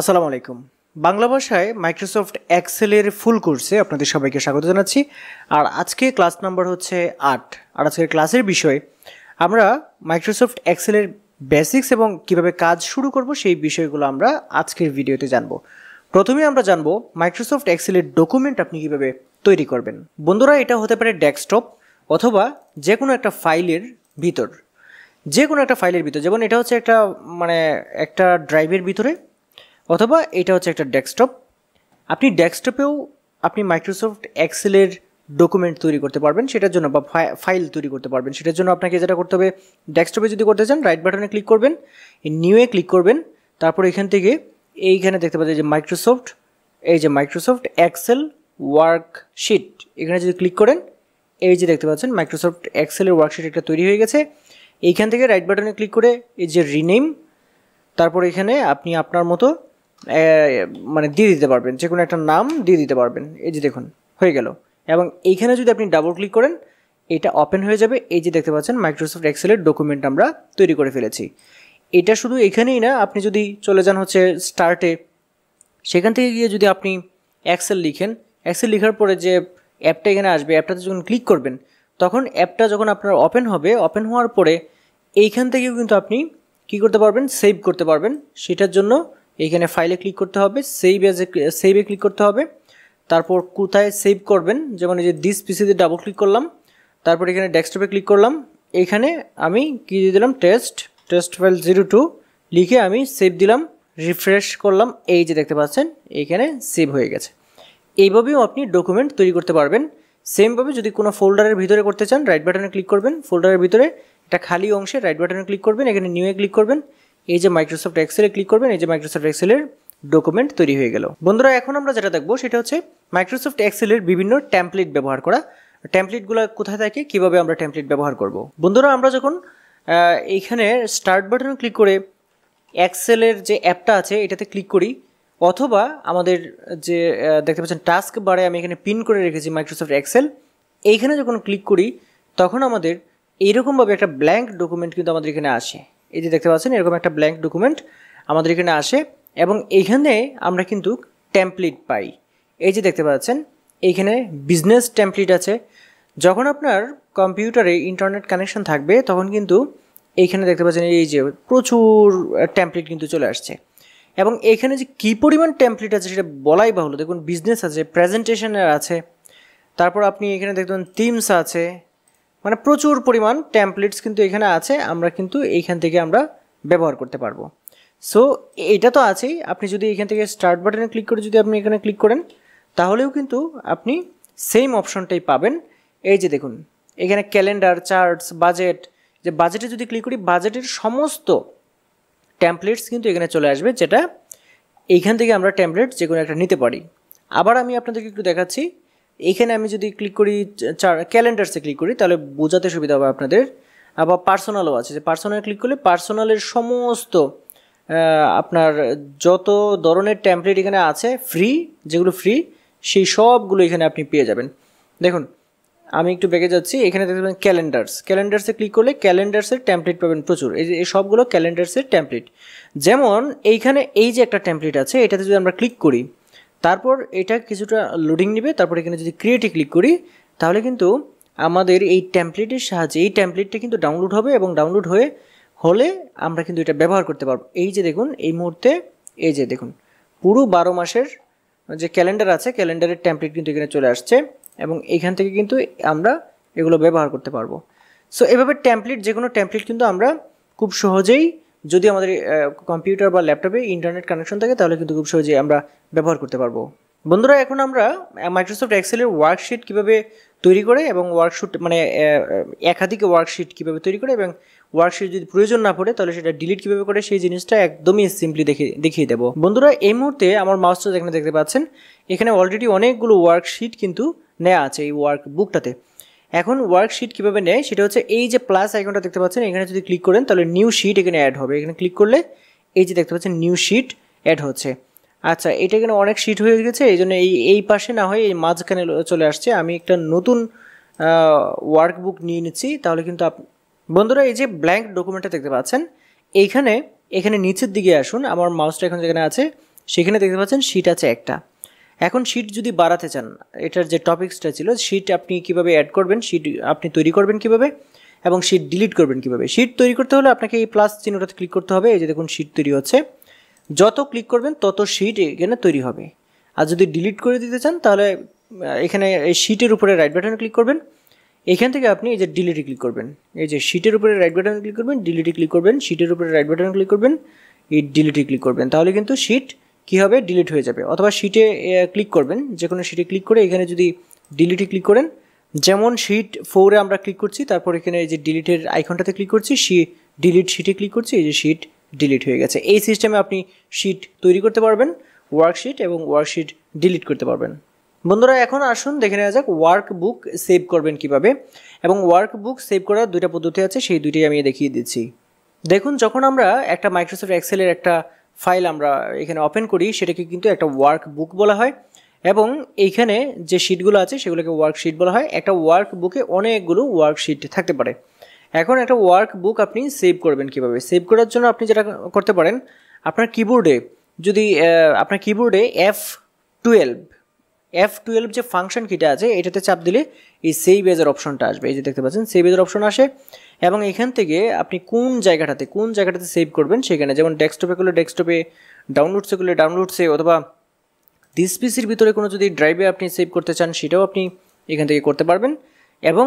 আসসালামু আলাইকুম বাংলা ভাষায় মাইক্রোসফট এক্সেলের ফুল কোর্সে আপনাদের সবাইকে স্বাগত জানাচ্ছি আর আজকে ক্লাস নাম্বার হচ্ছে আট আর আজকের ক্লাসের বিষয় আমরা মাইক্রোসফট এক্সেলের বেসিক্স এবং কিভাবে কাজ শুরু করব সেই বিষয়গুলো আমরা আজকের ভিডিওতে জানব প্রথমে আমরা জানব মাইক্রোসফট এক্সেলের ডকুমেন্ট আপনি কিভাবে তৈরি করবেন বন্ধুরা এটা হতে পারে ডেস্কটপ অথবা যে কোনো একটা ফাইলের ভিতর যে কোনো একটা ফাইলের ভিতর যেমন এটা হচ্ছে একটা মানে একটা ড্রাইভের ভিতরে অথবা এটা হচ্ছে একটা ডেস্কটপ আপনি ডেস্কটপেও আপনি মাইক্রোসফট এক্সেলের ডকুমেন্ট তৈরি করতে পারবেন সেটার জন্য বা ফাইল তৈরি করতে পারবেন সেটার জন্য আপনাকে যেটা করতে হবে ডেস্কটপে যদি করতে চান রাইট বাটনে ক্লিক করবেন নিউয়ে ক্লিক করবেন তারপর এখান থেকে এইখানে দেখতে পাচ্ছেন যে মাইক্রোসফট এই যে মাইক্রোসফট এক্সেল ওয়ার্কশিট এখানে যদি ক্লিক করেন এই যে দেখতে পাচ্ছেন মাইক্রোসফট এক্সেলের ওয়ার্কশিট একটা তৈরি হয়ে গেছে এইখান থেকে রাইট বাটনে ক্লিক করে এই যে রিনেম তারপর এখানে আপনি আপনার মতো মানে দিয়ে দিতে পারবেন যে কোনো একটা নাম দিয়ে দিতে পারবেন এই যে দেখুন হয়ে গেল এবং এইখানে যদি আপনি ডাবল ক্লিক করেন এটা ওপেন হয়ে যাবে এই যে দেখতে পাচ্ছেন মাইক্রোসফট এক্সেলের ডকুমেন্ট আমরা তৈরি করে ফেলেছি এটা শুধু এখানেই না আপনি যদি চলে যান হচ্ছে স্টার্টে সেখান থেকে গিয়ে যদি আপনি এক্সেল লিখেন এক্সেল লেখার পরে যে অ্যাপটা এখানে আসবে অ্যাপটাতে যখন ক্লিক করবেন তখন অ্যাপটা যখন আপনার ওপেন হবে ওপেন হওয়ার পরে এইখান থেকেও কিন্তু আপনি কি করতে পারবেন সেভ করতে পারবেন সেটার জন্য এইখানে ফাইলে ক্লিক করতে হবে সেভ এ সেভে ক্লিক করতে হবে তারপর কোথায় সেভ করবেন যেমন এই যে দিস পিসিতে ডাবল ক্লিক করলাম তারপর এখানে ডেস্কটপে ক্লিক করলাম এখানে আমি কি দিয়ে দিলাম test test file zero two লিখে আমি সেভ দিলাম রিফ্রেশ করলাম এই যে দেখতে পাচ্ছেন এইখানে সেভ হয়ে গেছে এইভাবেও আপনি ডকুমেন্ট তৈরি করতে পারবেন সেমভাবে যদি কোনো ফোল্ডারের ভিতরে করতে চান রাইট বাটনে ক্লিক করবেন ফোল্ডারের ভিতরে একটা খালি অংশে রাইট বাটনে ক্লিক করবেন এখানে নিউয়ে ক্লিক করবেন এই যে মাইক্রোসফট এক্সেলে ক্লিক করবেন এই যে মাইক্রোসফট এক্সেলের ডকুমেন্ট তৈরি হয়ে গেল বন্ধুরা এখন আমরা যেটা দেখবো সেটা হচ্ছে মাইক্রোসফট এক্সেলের বিভিন্ন ট্যাম্পলেট ব্যবহার করা ট্যাম্পলেটগুলো কোথায় থাকে কিভাবে আমরা ট্যাম্পলেট ব্যবহার করব বন্ধুরা আমরা যখন এইখানে স্টার্ট বাটন ক্লিক করে এক্সেলের যে অ্যাপটা আছে এটাতে ক্লিক করি অথবা আমাদের যে দেখতে পাচ্ছেন টাস্ক বারে আমি এখানে পিন করে রেখেছি মাইক্রোসফট এক্সেল এইখানে যখন ক্লিক করি তখন আমাদের এইরকমভাবে একটা ব্ল্যাঙ্ক ডকুমেন্ট কিন্তু আমাদের এখানে আসে এই যে দেখতে পাচ্ছেন এরকম একটা ব্ল্যাঙ্ক ডকুমেন্ট আমাদের এখানে আসে এবং এইখানে আমরা কিন্তু টেমপ্লেট পাই এই যে দেখতে পাচ্ছেন এইখানে বিজনেস টেমপ্লেট আছে যখন আপনার কম্পিউটারে ইন্টারনেট কানেকশন থাকবে তখন কিন্তু এইখানে দেখতে পাচ্ছেন এই যে প্রচুর টেমপ্লেট কিন্তু চলে আসছে এবং এখানে যে কী পরিমাণ টেমপ্লেট আছে সেটা বলাই বাহুল্য দেখুন বিজনেস আছে প্রেজেন্টেশনের আছে তারপর আপনি এখানে দেখবেন থিমস আছে মানে প্রচুর পরিমাণ ট্যাম্পলেটস কিন্তু এখানে আছে আমরা কিন্তু এইখান থেকে আমরা ব্যবহার করতে পারবো সো এটা তো আছেই আপনি যদি এখান থেকে স্টার্ট বাটনে ক্লিক করে যদি আপনি এখানে ক্লিক করেন তাহলেও কিন্তু আপনি সেম অপশনটাই পাবেন এই যে দেখুন এখানে ক্যালেন্ডার চার্টস বাজেট যে বাজেটে যদি ক্লিক করি বাজেটের সমস্ত ট্যাম্পলেটস কিন্তু এখানে চলে আসবে যেটা এইখান থেকে আমরা ট্যাম্পলেট যে কোনো একটা নিতে পারি আবার আমি আপনাদেরকে একটু দেখাচ্ছি এখানে আমি যদি ক্লিক করি চার ক্যালেন্ডারসে ক্লিক করি তাহলে বোঝাতে সুবিধা হবে আপনাদের আবার পার্সোনালও আছে যে পার্সোনাল ক্লিক করলে পার্সোনালের সমস্ত আপনার যত ধরনের ট্যাম্পলেট এখানে আছে ফ্রি যেগুলো ফ্রি সেই সবগুলো এখানে আপনি পেয়ে যাবেন দেখুন আমি একটু বেগে যাচ্ছি এখানে দেখতে পাবেন ক্যালেন্ডার্স ক্যালেন্ডার্সে ক্লিক করলে ক্যালেন্ডার্সের ট্যাম্পলেট পাবেন প্রচুর এই যে সবগুলো ক্যালেন্ডার্সের ট্যাম্পলেট যেমন এইখানে এই যে একটা ট্যাম্পলেট আছে এটাতে যদি আমরা ক্লিক করি তারপর এটা কিছুটা লোডিং নেবে তারপর এখানে যদি ক্রিয়েটে ক্লিক করি তাহলে কিন্তু আমাদের এই ট্যাম্পলেটের সাহায্যে এই ট্যাম্পলেটটা কিন্তু ডাউনলোড হবে এবং ডাউনলোড হয়ে হলে আমরা কিন্তু এটা ব্যবহার করতে পারবো এই যে দেখুন এই মুহূর্তে এই যে দেখুন পুরো বারো মাসের যে ক্যালেন্ডার আছে ক্যালেন্ডারের ট্যাম্পলেট কিন্তু এখানে চলে আসছে এবং এখান থেকে কিন্তু আমরা এগুলো ব্যবহার করতে পারবো সো এভাবে ট্যাম্পলেট যে কোনো ট্যাম্পলেট কিন্তু আমরা খুব সহজেই যদি আমাদের কম্পিউটার বা ল্যাপটপে ইন্টারনেট কানেকশন থাকে তাহলে কিন্তু খুব সহজে আমরা ব্যবহার করতে পারবো বন্ধুরা এখন আমরা মাইক্রোসফট এক্সেলের ওয়ার্কশিট কীভাবে তৈরি করে এবং ওয়ার্কশিট মানে একাধিক ওয়ার্কশিট কীভাবে তৈরি করে এবং ওয়ার্কশিট যদি প্রয়োজন না পড়ে তাহলে সেটা ডিলিট কীভাবে করে সেই জিনিসটা একদমই সিম্পলি দেখে দেখিয়ে দেবো বন্ধুরা এই মুহূর্তে আমার মাউসটা এখানে দেখতে পাচ্ছেন এখানে অলরেডি অনেকগুলো ওয়ার্কশিট কিন্তু নেওয়া আছে এই ওয়ার্ক বুকটাতে এখন ওয়ার্কশিট কীভাবে নেয় সেটা হচ্ছে এই যে প্লাস আইকনটা দেখতে পাচ্ছেন এখানে যদি ক্লিক করেন তাহলে নিউ শিট এখানে অ্যাড হবে এখানে ক্লিক করলে এই যে দেখতে পাচ্ছেন নিউ শিট অ্যাড হচ্ছে আচ্ছা এটা এখানে অনেক শিট হয়ে গেছে এই জন্য এই এই পাশে না হয় এই মাঝখানে চলে আসছে আমি একটা নতুন ওয়ার্কবুক নিয়ে নিচ্ছি তাহলে কিন্তু আপ বন্ধুরা এই যে ব্ল্যাঙ্ক ডকুমেন্টটা দেখতে পাচ্ছেন এইখানে এখানে নিচের দিকে আসুন আমার মাউসটা এখন যেখানে আছে সেখানে দেখতে পাচ্ছেন শিট আছে একটা এখন শিট যদি বাড়াতে চান এটার যে টপিক্সটা ছিল শিট আপনি কিভাবে অ্যাড করবেন শিট আপনি তৈরি করবেন কিভাবে এবং শিট ডিলিট করবেন কিভাবে শিট তৈরি করতে হলে আপনাকে এই প্লাস চিহ্নটাতে ক্লিক করতে হবে এই যে দেখুন শিট তৈরি হচ্ছে যত ক্লিক করবেন তত শিট এখানে তৈরি হবে আর যদি ডিলিট করে দিতে চান তাহলে এখানে এই শিটের উপরে রাইট বাটনে ক্লিক করবেন এখান থেকে আপনি এই যে ডিলিটে ক্লিক করবেন এই যে শিটের উপরে রাইট বাটনে ক্লিক করবেন ডিলিটে ক্লিক করবেন শিটের উপরে রাইট বাটনে ক্লিক করবেন এই ডিলিটে ক্লিক করবেন তাহলে কিন্তু শিট কি হবে ডিলিট হয়ে যাবে অথবা শিটে ক্লিক করবেন যে কোনো শিটে ক্লিক করে এখানে যদি ডিলিটে ক্লিক করেন যেমন শিট ফোরে আমরা ক্লিক করছি তারপর এখানে এই যে ডিলিটের আইকনটাতে ক্লিক করছি শি ডিলিট শিটে ক্লিক করছি এই যে শিট ডিলিট হয়ে গেছে এই সিস্টেমে আপনি শিট তৈরি করতে পারবেন ওয়ার্কশিট এবং ওয়ার্কশিট ডিলিট করতে পারবেন বন্ধুরা এখন আসুন দেখে নেওয়া যাক ওয়ার্ক বুক সেভ করবেন কিভাবে এবং ওয়ার্ক বুক সেভ করার দুইটা পদ্ধতি আছে সেই দুইটাই আমি দেখিয়ে দিচ্ছি দেখুন যখন আমরা একটা মাইক্রোসফট এক্সেলের একটা ফাইল আমরা এখানে ওপেন করি সেটাকে কিন্তু একটা ওয়ার্ক বুক বলা হয় এবং এইখানে যে শিটগুলো আছে সেগুলোকে ওয়ার্কশিট বলা হয় একটা ওয়ার্ক বুকে অনেকগুলো ওয়ার্কশিট থাকতে পারে এখন একটা ওয়ার্ক বুক আপনি সেভ করবেন কিভাবে সেভ করার জন্য আপনি যেটা করতে পারেন আপনার কিবোর্ডে যদি আপনার কিবোর্ডে এফ টুয়েলভ এফ টুয়েলভ যে ফাংশন কিটা আছে এটাতে চাপ দিলে এই সেভ এজের অপশনটা আসবে এই যে দেখতে পাচ্ছেন সেভ এজের অপশন আসে এবং এখান থেকে আপনি কোন জায়গাটাতে কোন জায়গাটাতে সেভ করবেন সেখানে যেমন ডেস্কটপে করলে ডেস্কটপে ডাউনলোডসে করলে ডাউনলোডসে অথবা দিস পিসির ভিতরে কোনো যদি ড্রাইভে আপনি সেভ করতে চান সেটাও আপনি এখান থেকে করতে পারবেন এবং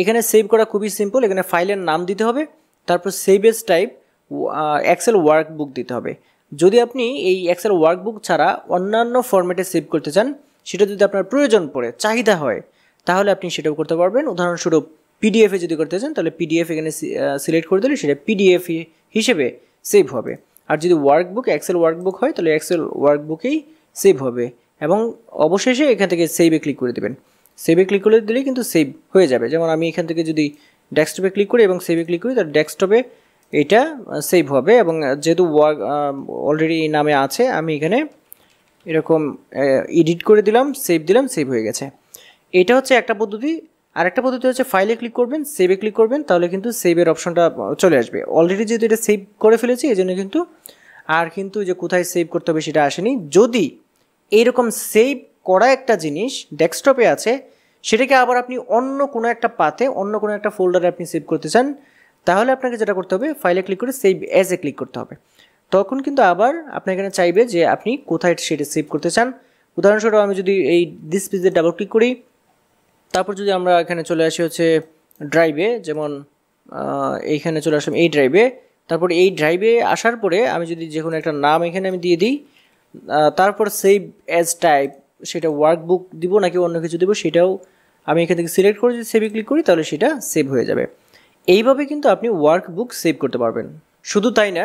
এখানে সেভ করা খুবই সিম্পল এখানে ফাইলের নাম দিতে হবে তারপর save as type excel workbook দিতে হবে যদি আপনি এই এক্সেল ওয়ার্কবুক ছাড়া অন্যান্য ফরম্যাটে সেভ করতে চান সেটা যদি আপনার প্রয়োজন পড়ে চাহিদা হয় তাহলে আপনি সেটাও করতে পারবেন উদাহরণস্বরূপ পিডিএফে যদি করতে চান তাহলে পিডিএফ এখানে সিলেক্ট করে দিলে সেটা পিডিএফ হিসেবে সেভ হবে আর যদি ওয়ার্কবুক এক্সেল ওয়ার্কবুক হয় তাহলে এক্সেল ওয়ার্কবুকেই সেভ হবে এবং অবশেষে এখান থেকে সেভে ক্লিক করে দেবেন সেভে ক্লিক করে দিলেই কিন্তু সেভ হয়ে যাবে যেমন আমি এখান থেকে যদি ডেস্কটপে ক্লিক করি এবং সেভে ক্লিক করি তাহলে ডেস্কটপে এটা সেভ হবে এবং যেহেতু ওয়ার্ক অলরেডি এই নামে আছে আমি এখানে এরকম এডিট করে দিলাম সেভ দিলাম সেভ হয়ে গেছে এটা হচ্ছে একটা পদ্ধতি আর একটা পদ্ধতি হচ্ছে ফাইলে ক্লিক করবেন সেভে ক্লিক করবেন তাহলে কিন্তু সেভের অপশনটা চলে আসবে অলরেডি যেহেতু এটা সেভ করে ফেলেছি এই জন্য কিন্তু আর কিন্তু যে কোথায় সেভ করতে হবে সেটা আসেনি যদি এইরকম সেভ করা একটা জিনিস ডেস্কটপে আছে সেটাকে আবার আপনি অন্য কোনো একটা পাতে অন্য কোনো একটা ফোল্ডারে আপনি সেভ করতে চান তাহলে আপনাকে যেটা করতে হবে ফাইলে ক্লিক করে সেভ অ্যাজ এ ক্লিক করতে হবে তখন কিন্তু আবার আপনার এখানে চাইবে যে আপনি কোথায় সেটা সেভ করতে চান উদাহরণস্বরূপ আমি যদি এই ডিসপ্লেতে ডাবল ক্লিক করি তারপর যদি আমরা এখানে চলে আসি হচ্ছে ড্রাইভে যেমন এইখানে চলে আসলাম এই ড্রাইভে তারপর এই ড্রাইভে আসার পরে আমি যদি যে কোনো একটা নাম এখানে আমি দিয়ে দিই তারপর সেভ অ্যাজ টাইপ সেটা ওয়ার্কবুক দিব নাকি অন্য কিছু দেবো সেটাও আমি এখান থেকে সিলেক্ট করে যদি সেভে ক্লিক করি তাহলে সেটা সেভ হয়ে যাবে এইভাবে কিন্তু আপনি ওয়ার্কবুক সেভ করতে পারবেন শুধু তাই না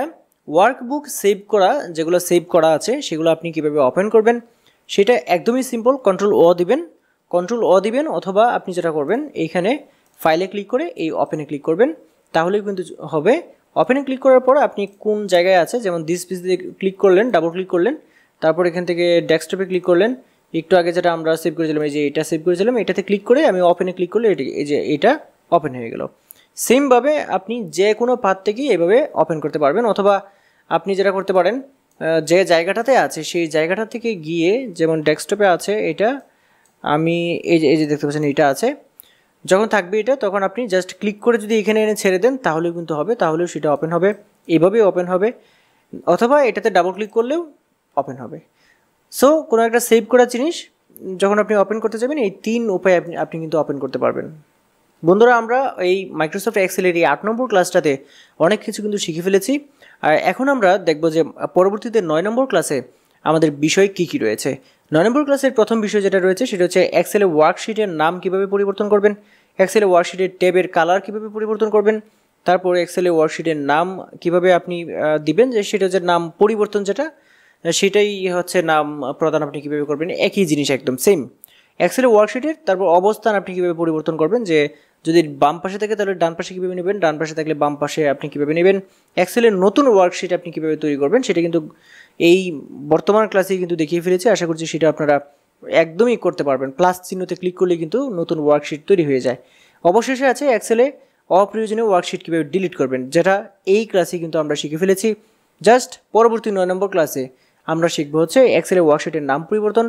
ওয়ার্কবুক সেভ করা যেগুলো সেভ করা আছে সেগুলো আপনি কিভাবে ওপেন করবেন সেটা একদমই সিম্পল কন্ট্রোল ও দিবেন কন্ট্রোল অ দিবেন অথবা আপনি যেটা করবেন এইখানে ফাইলে ক্লিক করে এই ওপেনে ক্লিক করবেন তাহলেই কিন্তু হবে ওপেনে ক্লিক করার পর আপনি কোন জায়গায় আছে যেমন দিস পিস দিয়ে ক্লিক করলেন ডাবল ক্লিক করলেন তারপর এখান থেকে ডেস্কটপে ক্লিক করলেন একটু আগে যেটা আমরা সেভ করেছিলাম এই যে এটা সেভ করেছিলাম এটাতে ক্লিক করে আমি ওপেনে ক্লিক করলে এটি এই যে এটা ওপেন হয়ে গেল সেমভাবে আপনি যে কোনো পাত থেকেই এভাবে ওপেন করতে পারবেন অথবা আপনি যেটা করতে পারেন যে জায়গাটাতে আছে সেই জায়গাটা থেকে গিয়ে যেমন ডেস্কটপে আছে এটা আমি এই যে এই যে দেখতে পাচ্ছেন এটা আছে যখন থাকবে এটা তখন আপনি জাস্ট ক্লিক করে যদি এখানে এনে ছেড়ে দেন তাহলেও কিন্তু হবে তাহলেও সেটা ওপেন হবে এভাবেই ওপেন হবে অথবা এটাতে ডাবল ক্লিক করলেও ওপেন হবে সো কোনো একটা সেভ করা জিনিস যখন আপনি ওপেন করতে যাবেন এই তিন উপায়ে আপনি আপনি কিন্তু ওপেন করতে পারবেন বন্ধুরা আমরা এই মাইক্রোসফট এক্সেলের এই আট নম্বর ক্লাসটাতে অনেক কিছু কিন্তু শিখে ফেলেছি আর এখন আমরা দেখব যে পরবর্তীতে নয় নম্বর ক্লাসে আমাদের বিষয় কী কী রয়েছে নয় নম্বর ক্লাসের প্রথম বিষয় যেটা রয়েছে সেটা হচ্ছে এক্সেলে ওয়ার্কশিটের নাম কিভাবে পরিবর্তন করবেন এক্সেলে ওয়ার্কশিটের ট্যাবের কালার কিভাবে পরিবর্তন করবেন তারপর এক্সেলে ওয়ার্কশিটের নাম কিভাবে আপনি দিবেন যে সেটা যে নাম পরিবর্তন যেটা সেটাই হচ্ছে নাম প্রদান আপনি কীভাবে করবেন একই জিনিস একদম সেম এক্সেলে ওয়ার্কশিটের তারপর অবস্থান আপনি কীভাবে পরিবর্তন করবেন যে যদি বাম পাশে থাকে তাহলে ডান পাশে কীভাবে নেবেন ডান পাশে থাকলে বাম পাশে আপনি কীভাবে নেবেন এক্সেলের নতুন ওয়ার্কশিট আপনি কীভাবে তৈরি করবেন সেটা কিন্তু এই বর্তমান ক্লাসে কিন্তু দেখিয়ে ফেলেছি আশা করছি সেটা আপনারা একদমই করতে পারবেন প্লাস চিহ্নতে ক্লিক করলে কিন্তু নতুন ওয়ার্কশিট তৈরি হয়ে যায় অবশেষে আছে এক্সেলে অপ্রয়োজনীয় ওয়ার্কশিট কীভাবে ডিলিট করবেন যেটা এই ক্লাসে কিন্তু আমরা শিখে ফেলেছি জাস্ট পরবর্তী নয় নম্বর ক্লাসে আমরা শিখবো হচ্ছে এক্সেলে ওয়ার্কশিটের নাম পরিবর্তন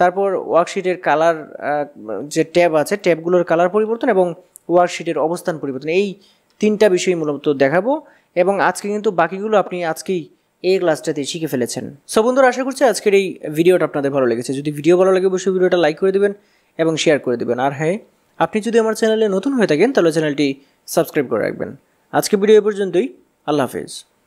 তারপর ওয়ার্কশিটের কালার যে ট্যাব আছে ট্যাবগুলোর কালার পরিবর্তন এবং ওয়ার্কশিটের অবস্থান পরিবর্তন এই তিনটা বিষয় মূলত দেখাবো এবং আজকে কিন্তু বাকিগুলো আপনি আজকেই এই ক্লাসটাতে শিখে ফেলেছেন সো বন্ধুরা আশা করছি আজকের এই ভিডিওটা আপনাদের ভালো লেগেছে যদি ভিডিও ভালো লাগে অবশ্যই ভিডিওটা লাইক করে দেবেন এবং শেয়ার করে দেবেন আর হ্যাঁ আপনি যদি আমার চ্যানেলে নতুন হয়ে থাকেন তাহলে চ্যানেলটি সাবস্ক্রাইব করে রাখবেন আজকে ভিডিও এ পর্যন্তই আল্লাহ হাফেজ